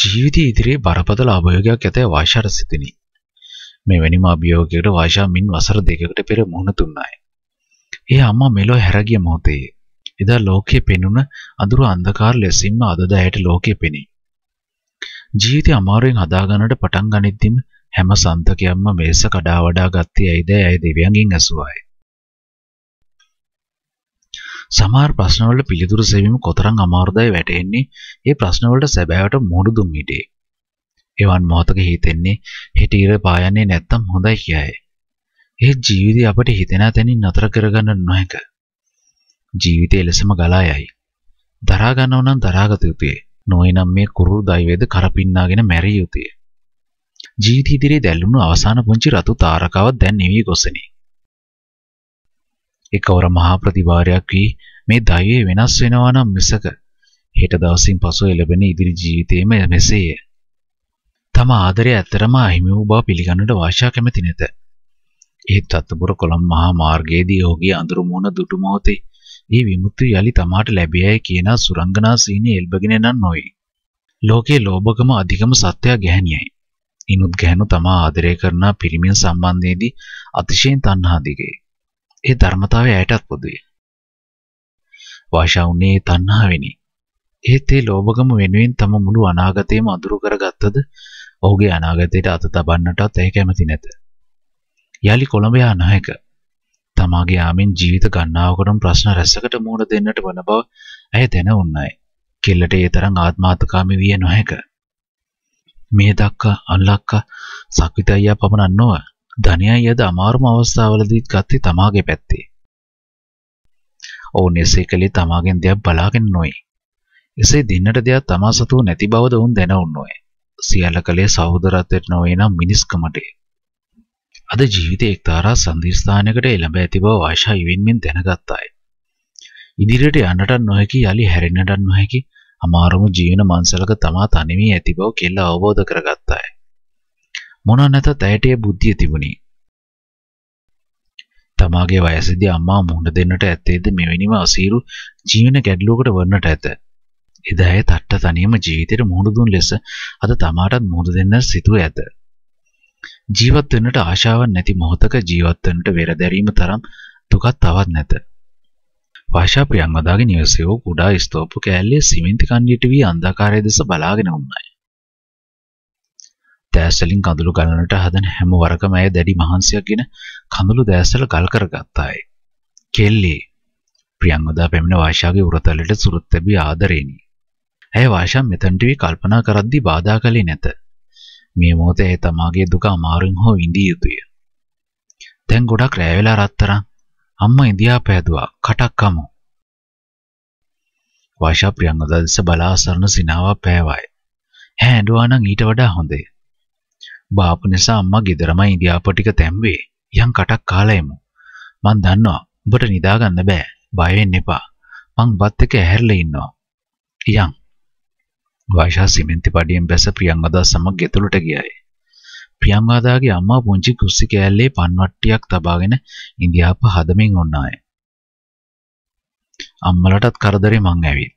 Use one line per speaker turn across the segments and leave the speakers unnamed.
ජීවිතය ඉදිරියේ බරපතල අභයෝගයක් ඇතැයි වාෂාට සිතිනි. මෙවැනිම අභියෝගයකට වාෂා මින් වසර දෙකකට පෙර මුහුණ දුන්නයි. ඒ අම්මා මෙලොව හැරගිය මොහොතේ එදා ලෝකයේ පෙනුන අඳුරු අන්ධකාර ලෙසින්ම අද දෑයට ලෝකය පෙනේ. ජීවිතය අමාරුවෙන් හදාගන්නට පටන් ගනිද්දිම හැම සන්තකයක්ම මේස කඩා වඩා ගත්තේ ඇයිද ඇයි දෙවියන්ගෙන් ඇසුවායි. සමහර ප්‍රශ්නවලට පිළිතුරු සෙවීම කොතරම් අමාරුදයි වැටහෙන්නේ. ඒ ප්‍රශ්නවලට සැබෑවට මුහුණ දුන් විටේ. එවන් මොහොතක හිතෙන්නේ හිතීර පායන්නේ නැත්තම් හොඳයි කියයි. ඒ ජීවිතය අපට හිතෙන තැනින් නතර කරගන්න නොහැක. ජීවිතය ලෙසම ගලා යයි. දරා ගන්නව නම් දරාගත යුතුය. නොයනම් මේ කුරුළු දෛවයේද කරපින්නාගෙන මැරිය යුතුය. ජීවිත ඉදිරියේ දැල්වුණු අවසාන පුංචි රතු තාරකාවක් දැන් නිවි ගොසෙනි. එකවර මහා ප්‍රතිවාරයක් වී මේ දෛවය වෙනස් වෙනවා නම් මිසක හෙට දවසින් පසු ලැබෙන ඉදිරි ජීවිතයේම මෙසේය. තම ආදරය ඇත්තරම අහිමි වූ බව පිළිගන්නට වාශා කැමති නැත. ඒත් අත්තපුර කොළඹ මහා මාර්ගයේදී ඔහුගේ අඳුරු මුණ දුටු මොහොතේ ඒ විමුක්තිය යලි තමාට ලැබියයි කියන සුරංගනා සීනි එල්බගෙන නන් නොවේ. ලෝකයේ ලෝභකම අධිකම සත්‍යය ගැහණියයි. ඉනුත් ගැහණු තමා ආදරය කරන පිරිමින් සම්බන්ධයේදී අතිශයින් තණ්හා දිගේ. ඒ ධර්මතාවය ඇයටත් පොදුයි. වාෂා උනේ තණ්හාවෙනි. ඒත් ඒ ලෝභකම වෙනුවෙන් තම මුළු අනාගතේම අඳුරු කරගත්තද ඔහුගේ අනාගතයට අත තබන්නටත් ඇය කැමති නැත. යලි කොළඹ යා නායක තමාගේ ආමෙන් ජීවිත ගණනාවකටම ප්‍රශ්න රැසකට මුහුණ දෙන්නට වන බව ඇය දැන උන්නයි. කෙල්ලට ඒ තරම් ආත්මාර්ථකාමී විය නොහැක. මේ දක්වා අල්ලක්කා සක්විත අයියා පමණක් නොව ධනයයි අද අමාරුම අවස්ථාවලදීත් ගත්තේ තමාගේ පැත්තේ. ඔවුන් එසේ කළේ තමාගෙන් දෙයක් බලාගෙන නොයි. එසේ දෙන්නට දෙයක් තමා සතුව නැති බවද ඔවුන් දැනවුන් නොය. සියල්ල කළේ සහෝදරත්වයට නොවේ නම් මිනිස්කමටේ. අද ජීවිතයේ එක්තරා සංදිස්ථානයකට එළඹ ඇති බව ආශා ඉවෙන්මින් දැනගත්තාය. ඉදිරියට යන්නට නොහැකි යලි හැරෙන්නට නොහැකි අමාරුම ජීවන මංසලක තමා තනිවී ඇති බව කෙල්ල අවබෝධ කරගත්තාය. මොන නැතත් ඇයට බුද්ධිය තිබුණි. තමාගේ වයසදී අම්මා මුහුණ දෙන්නට ඇත්තේද මෙවැනිම අසීරු ජීවන ගැටලුවකට වන්නට ඇත. එදා ඇය තට්ට තනියම ජීවිතයට මුහුණ දුන් ලෙස අද තමාටත් මුහුණ දෙන්න සිතුව ඇත. ජීවත් වෙන්නට ආශාවක් නැති මොහොතක ජීවත් වෙන්නට වෙරදැරීම තරම් දුකක් තවත් නැත. වාෂා ප්‍රියංවදාගේ නිවසේ වූ කුඩා ස්තෝප කෑල්ලේ සිමෙන්ති කණ්ඩියට වී අන්ධකාරය දෙස බලාගෙන වුණාය. දෑසලින් කඳුළු ගලනට හදන හැම වරකම ඇය දැඩි මහන්සියක්ගෙන කඳුළු දෑසල ගල් කරගත්තායි. කෙල්ලි ප්‍රියංගදා පැමිණ වාශාගේ උරතලට සුරුත් තැබී ආදරේනි. ඇය වාශා මෙතනට වී කල්පනා කරද්දී බාධා කළේ නැත. මේ මොහොතේ ඇය තමාගේ දුක අමාරුවෙන් හෝ විඳිය යුතුය. දැන් ගොඩක් රැ වෙලා රත්තරන් අම්මා ඉන්දියාප හැදුවා කටක් අමු. වාශා ප්‍රියංගදා දෙස බලා අසරණ සිනාවක් පෑවායි. ඈ ඇඬුවා නම් ඊට වඩා හොඳේ. බාපු නිසා අම්මා ගෙදරම ඉන්දියාපටික තැම්වේ. යන් කටක් කාලා එමු. මං දන්නවා ඔබට නිදාගන්න බෑ. බය වෙන්න එපා. මං බත් එක ඇහැරලා ඉන්නවා. යන්. වයිෂා සිමෙන්ති පඩියෙන් බැස ප්‍රියංගදා සමග ගෙතුලට ගියයි. ප්‍රියංගදාගේ අම්මා පුංචි කුස්සික ඇල්ලේ පන්වට්ටියක් තබාගෙන ඉන්දියාප හදමින් ඔන්න ආය. අම්මලටත් කරදරේ මං ඇවිත්.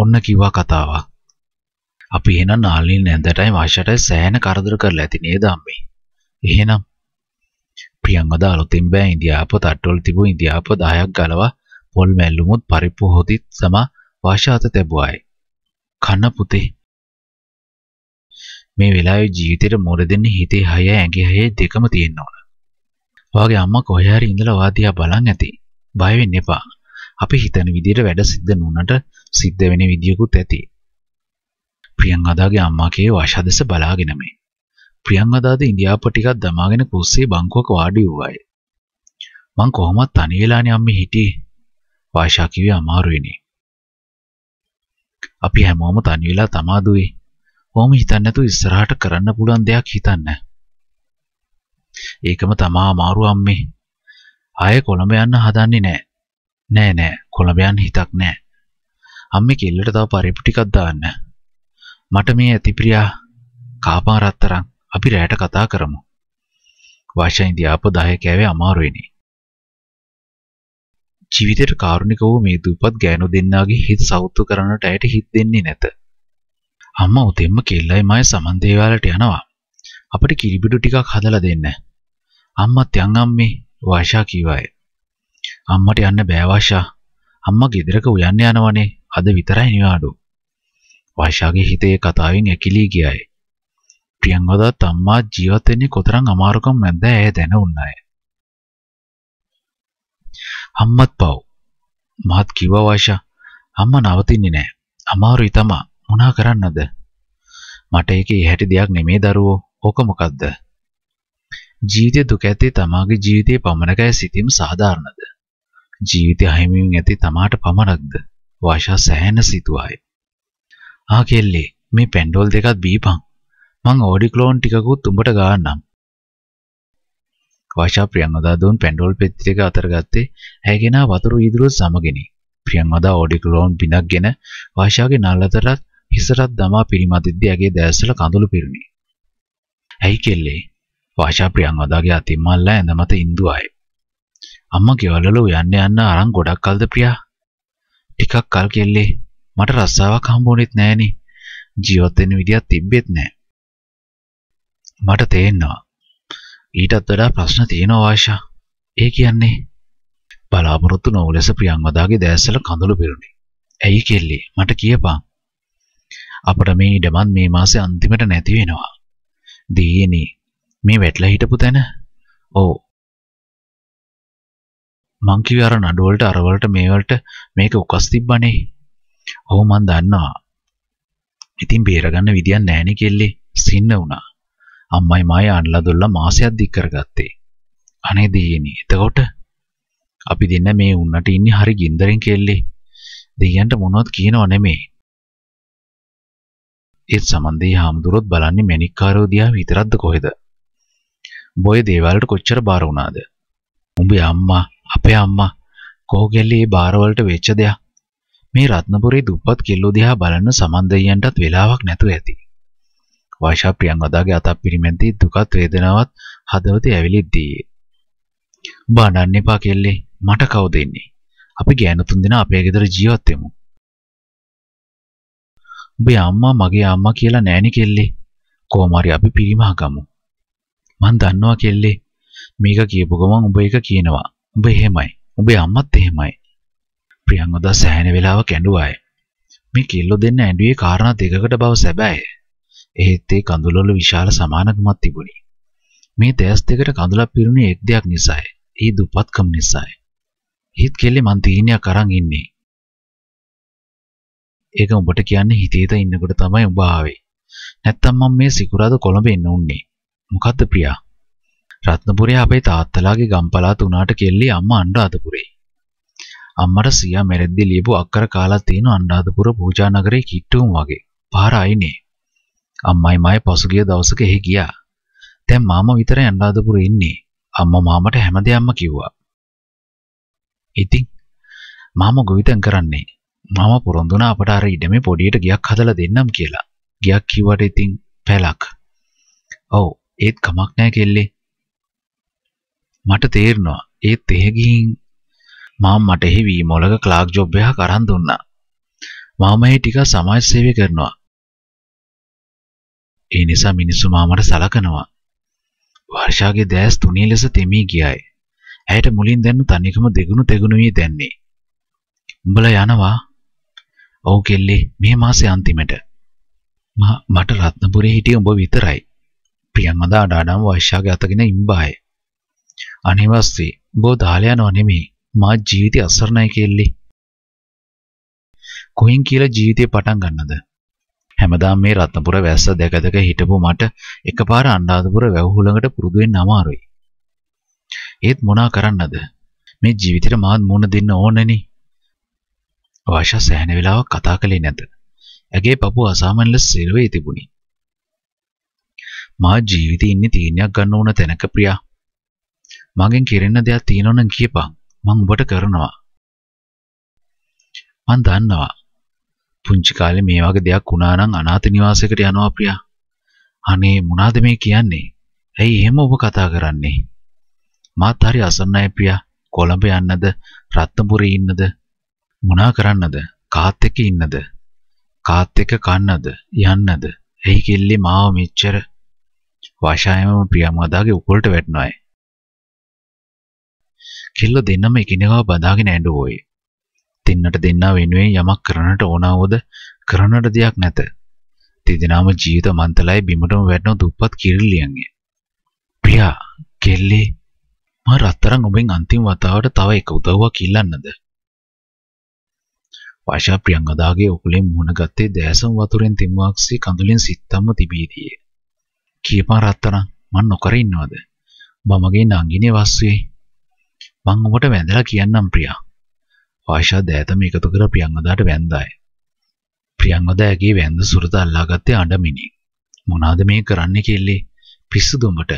ඔන්න කිව්වා කතාවක්. අපි එහෙනම් නාලිනී නැන්දටයි මාෂටයි සෑහෙන කරදර කරලා ඇති නේද අම්මේ. එහෙනම් ප්‍රියංගද අලුතින් බෑ ඉන්දියාප තට්ටුවල තිබු ඉන්දියාප 10ක් ගලවා පොල් මැල්ලුමුත් පරිප්පු හොදිත් සමා වාෂාත තැබුවායි. කන්න පුතේ. මේ වෙලාවේ ජීවිතේට මොර දෙන්නේ හිතේ හය ඇඟේ හය දෙකම තියෙන්න ඕන. ඔයාගේ අම්මා කොහේ හරි ඉඳලා වාදියා බලන් ඇති. බය වෙන්න එපා. අපි හිතන විදිහට වැඩ සිද්ධ නොවුනට සිද්ධ වෙන විදියකුත් ඇති. ප්‍රියංගදාගේ අම්මාගේ වශාදෙස බලාගෙනමයි. ප්‍රියංගදාද ඉන්දියාප ටිකක් දමාගෙන කුස්සේ බංකුවක වාඩි වුවාය. මං කොහොමත් තනි වෙලානේ අම්මේ හිටියේ. වාෂා කිව්වේ අමාරුයිනේ. අපි හැමෝම තනි වෙලා තමාදුවේ. කොහොම හිතන්නේ නැතුව ඉස්සරහට කරන්න පුළුවන් දෙයක් හිතන්න. ඒකම තමා අමාරු අම්මේ. ආයේ කොළඹ යන්න හදන්නේ නැහැ. නෑ නෑ කොළඹ යන්න හිතක් නෑ. අම්මේ කෙල්ලට තව පරිප්පු ටිකක් දාන්න. මට මේ ඇති ප්‍රියා කාපාරත්තරන් අපි රැයට කතා කරමු. වාෂා ඉන්දියාප 10 කෑවේ අමාරුයිනේ. ජීවිතේට කාරුණික වූ මේ දුපත් ගෑනු දෙන්නාගේ හිත සෞතු කරන්නට ඇයට හිත දෙන්නේ නැත. අම්මා උතෙන්ම කෙල්ලයි මාය සමන් දේවාලට යනවා. අපිට කිරිබිඩු ටිකක් හදලා දෙන්න. අම්මත් යන් අම්මේ වාෂා කීවාය. අම්මට යන්න බෑ වාෂා. අම්මා ගෙදරක උයන්න යනවනේ. අද විතරයි නිවාඩු. වෛශාගේ හිතේ කතාවෙන් ඇකිලී ගියාය. ප්‍රියංගවදත් අම්මා ජීවත් වෙන්නේ කොතරම් අමාරුකම් මැද්ද ඇය දැනුණාය. අම්මත් පව්. මහත් කිව්වා වෛශා අම්මා නවතින්නේ නැහැ. අමාරුයි තමා. මොනා කරන්නද? මට ඒකේ හැටි දෙයක් නෙමේ දරුවෝ. ඕක මොකද්ද? ජීවිතේ දුක ඇත්තේ තමාගේ ජීවිතයේ පමණකයි සිතීම සාධාරණද? ජීවිතය අහිමිවෙමින් ඇති තමාට පමණක්ද? වාෂා සෑහෙන සිතුවායි. ආ කෙල්ලේ මේ පැන්ඩෝල් දෙකක් බීපන්. මං ඕඩික්ලෝන් ටිකකුත් උඹට ගාන්නම්. වාෂා ප්‍රියංවදා දුන් පැන්ඩෝල් පෙති ටික අතර ගත්තේ ඇයගෙන වතුරු ඉදිරිය සමගිනි. ප්‍රියංවදා ඕඩික්ලෝන් බිනක්ගෙන වාෂාගේ නල් අතරත් හිසටත් දමා පිරිමතිද්දී ඇගේ දැස්වල කඳුළු පිරුණි. ඇයි කෙල්ලේ? වාෂා ප්‍රියංවදාගේ අතින් මල්ලා ඇඳ මත ඉඳුවායි. අම්මා ගෙවල්වල යන්න යන්න අරන් ගොඩක් කල්ද ප්‍රියා? ටිකක් කල් කෙල්ලේ මට රස්සාවක් හම්බුනෙත් නෑනේ. ජීවත් වෙන්න විදියක් තිබ්බෙත් නෑ. මට තේරෙනවා. ඊටත් වඩා ප්‍රශ්න තියෙනවා ආශා. ඒ කියන්නේ බලාපොරොත්තු නොවු ලෙස ප්‍රියංවදාගේ දැස්සල කඳුළු පිරුණි. ඇයි කෙල්ලේ මට කියපන්. අපට මේ ඉඩමත් මේ මාසේ අන්තිමට නැති වෙනවා. දීයනේ මේ වැටලා හිටපු තැන. ඔව්. මං කිව්වේ අර නඩුවලට අරවලට මේවලට මේක උකස් තිබ්බනේ. ඔව් මන් දන්නවා. ඉතින් බේරගන්න විදියක් නැහැනේ කෙල්ලේ. සින්න වුණා. අම්මයි මායි අඬලා දොල්ලා මාසයක් දික් කරගත්තේ. අනේ දෙයනේ. එතකොට අපි දෙන්න මේ උන්නට ඉන්නේ හරි ගින්දරෙන් කෙල්ලේ. දෙයයන්ට මොනවත් කියනව නෙමෙයි. ඒත් සමන්දී හාමුදුරුවොත් බලන්නේ මැණික්කාරෝ දිහා විතරක්ද කොහෙද? බොය දේවල්ට කොච්චර බාර වුණාද? උඹේ අම්මා, අපේ අම්මා කෝගෙල්ලේ බාරවලට වෙච්ච දෙයක්. මේ රත්නපුරේ දුප්පත් කෙල්ලෝ දිහා බලන්න සමන් දෙයියන්ටත් වෙලාවක් නැතුව ඇති. වාෂා ප්‍රියංවදාගේ අතක් පිරිමැන්දී දුකත් වේදනාවත් හදවතේ ඇවිලිද්දී. බණන්න එපා කෙල්ලේ මට කවුද ඉන්නේ? අපි ගෑනු තුන් දෙනා අපේ ගෙදර ජීවත් වෙමු. උඹේ අම්මා මගේ අම්මා කියලා නෑනේ කෙල්ලේ. කොහොම හරි අපි පිරිමහ ගමු. මං දන්නවා කෙල්ලේ. මේක කියපු ගමන් උඹ එක කියනවා. උඹ එහෙමයි. උඹේ අම්මත් එහෙමයි. ප්‍රියංගොදා සෑහෙන වෙලාවක් ඇඬුවාය. මේ කෙල්ලෝ දෙන්න ඇඬුවේ කාරණා දෙකකට බව සැබෑය. එහෙත් ඒ කඳුළවල විශාල සමානකමක් තිබුණි. මේ තෑස් දෙකට කඳුලක් පිරුණේ එක් දෙයක් නිසායි. ඒ දුපත්කම නිසායි. හිත කෙල්ලේ මං තීනයක් අරන් ඉන්නේ. ඒක උඹට කියන්නේ හිතේත ඉන්නකොට තමයි උඹ ආවේ. නැත්තම් මම මේ සිකුරාද කොළඹ එන්න උන්නේ. මොකද්ද ප්‍රියා? රත්නපුරේ අපේ තාත්තලාගේ ගම්පලාත උනාට කෙල්ලේ අම්මා අඬ අතපුරේ. අම්මට සියා මැරද්දි ලියපු අක්කර කාලා තියෙන අනුරාධපුර පූජානගරේ කිට්ටුම් වගේ. පාර අයිනේ. අම්මයි මයි පසුගිය දවසක එහි ගියා. දැන් මාම විතරයි අනුරාධපුරේ ඉන්නේ. අම්මා මාමට හැමදේම කිව්වා. ඉතින් මාම ගොවිතැන් කරන්නේ. මම පොරොන්දුන අපට අර ඉඩමේ පොඩියට ගියක් හදලා දෙන්නම් කියලා. ගියක් කිව්වට ඉතින් පැලක්. ඔව් ඒත් කමක් නැහැ කෙල්ලේ. මට තේරෙනවා ඒත් එහෙ ගිහින් මම මට එහි වීමෝලක ක්ලාක් ජොබ් එකක් අරන් දුන්නා. මම මේ ටික සමාජ සේවය කරනවා. ඒ නිසා මිනිස්සු මාමට සලකනවා. වර්ෂාගේ දැස් තුනී ලෙස තෙමී ගියයි. ඇයට මුලින් දැන්න තනිකම දෙගුණු තෙගුණු වී දැන්නේ. උඹලා යනවා. ඔව් කෙල්ලේ මේ මාසේ අන්තිමට. මට රත්නපුරේ හිටිය උඹ විතරයි. ප්‍රියන්වදා අඩාඩම් වෛශ්‍යාගේ අතගෙන ඉම්බාය. අනිවාස්සී උඹව දාලා යනව නෙමෙයි. මා ජීවිතේ අසරණයි කෙල්ලි. කොහෙන් කියලා ජීවිතේ පටන් ගන්නද? හැමදාම මේ රත්නපුර වැස්ස දැක දැක හිටපු මට එකපාර අනුරාධපුර වැව් හුළඟට පුරුදු වෙන්න අමාරුයි. ඒත් මොනා කරන්නද? මේ ජීවිතේට මාත් මුණ දෙන්න ඕනනේ. ආශා සෑහෙන වෙලාවක් කතා කළේ නැත. ඇගේ පපුව අසාමාන්‍ය ලෙස සිරවේ තිබුණි. මා ජීවිතේ ඉන්නේ තීරණයක් ගන්න ඕන තැනක ප්‍රියා. මගෙන් කෙරෙන්න දෙයක් තියෙනවා නම් කියපන්. මං ඔබට කරනවා. මං දන්නවා. පුංචි කාලේ මේ වගේ දෙයක් වුණා නම් අනාථ නිවාසයකට යනවා ප්‍රියා. අනේ මොනවාද මේ කියන්නේ? ඇයි එහෙම ඔබ කතා කරන්නේ? මාත් හරි අසන්නයි ප්‍රියා. කොළඹ යන්නද? රත්නපුරේ ඉන්නද? මොනා කරන්නද? කාත් එක්ක ඉන්නද? කාත් එක්ක කන්නද? යන්නද? එයි කෙල්ලේ මාව මෙච්චර වාෂායම ප්‍රියා මදාගේ උකුලට වැටෙනවායි. කෙල්ල දෙන්නම එකිනෙකා බඳාගෙන ඇඬුවෝය. තින්නට දෙන්නා වෙනුවෙන් යමක් කරන්නට ඕනවද කරන්නට දෙයක් නැත. තිදෙනාම ජීවිත මන්තලයි බිමටම වැටෙන දුප්පත් කිරිල්ලියන්ගේ. "ප්‍රියා, කෙල්ලේ මම රත්තරන් ඔබෙන් අන්තිම වතාවට තව එක උදව්වක් ඉල්ලන්නද?" වාෂා ප්‍රියංගදාගේ උකුලෙන් මුහුණ ගත්තේ දැසම වතුරෙන් තිම්මාක්සි කඳුලින් සිත්තම්ම තිබීදී. "කීපා රත්තරන් මන් නොකර ඉන්නවද? මමගේ නංගිනේ වස්සේ මං ඔබට වැඳලා කියන්නම් ප්‍රියා. ආයිෂා දෑතම එකතු කර ප්‍රියංගදාට වැඳාය. ප්‍රියංගදාගේ වැඳ සුරත අල්ලාගත්තේ අඬමිනි. මොනවාද මේ කරන්නේ කෙල්ලේ? පිස්සු දුඹට.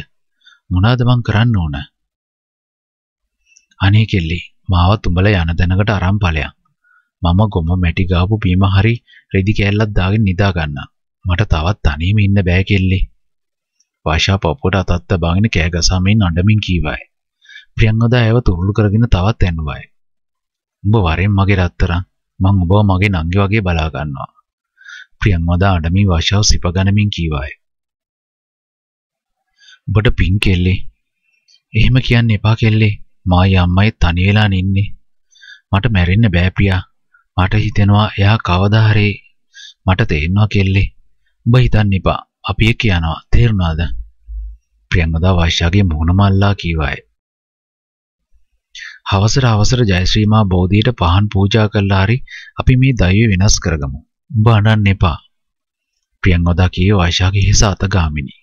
මොනවාද මං කරන්න ඕන? අනේ කෙල්ලේ මාවත් උඹලා යන දැනකට අරන් ඵලයක්. මම ගොම මැටි ගාපු බීම හරි රෙදි කෑල්ලක් දාගෙන නිදා ගන්න. මට තවත් තනියම ඉන්න බෑ කෙල්ලේ. වාෂා පොප්පොට අතත්ත බාගෙන කෑ ගසමින් අඬමින් කීවායි. ප්‍රියංගදා ඇයව තුරුළු කරගෙන තවත් යන්න බයයි. උඹ වරෙන් මගේ රත්තරන් මං ඔබව මගේ නංගි වගේ බලා ගන්නවා. ප්‍රියංවදා අඩමි වශාව සිපගනමින් කීවාය. ඔබට පින් කෙල්ලේ. එහෙම කියන්න එපා කෙල්ලේ. මායි අම්මයි තනි වෙලා නින්නේ. මට මැරෙන්න බෑ ප්‍රියා. මට හිතෙනවා එයා කවදා හරි මට තේරෙනවා කෙල්ලේ. ඔබ හිතන්න එපා. අපි කියනවා තේරුණාද? ප්‍රියංගදා වෛශ්‍යාගේ මුහුණ මල්ලා කීවාය. හවසට හවසට ජයශ්‍රීමා බෝධියට පහන් පූජා කළා හරි අපි මේ දෛවය වෙනස් කරගමු. උඹ අඬන්න එපා. ප්‍රියංවදා කීව ආයිෂාගේ හිස අත ගාමිණී.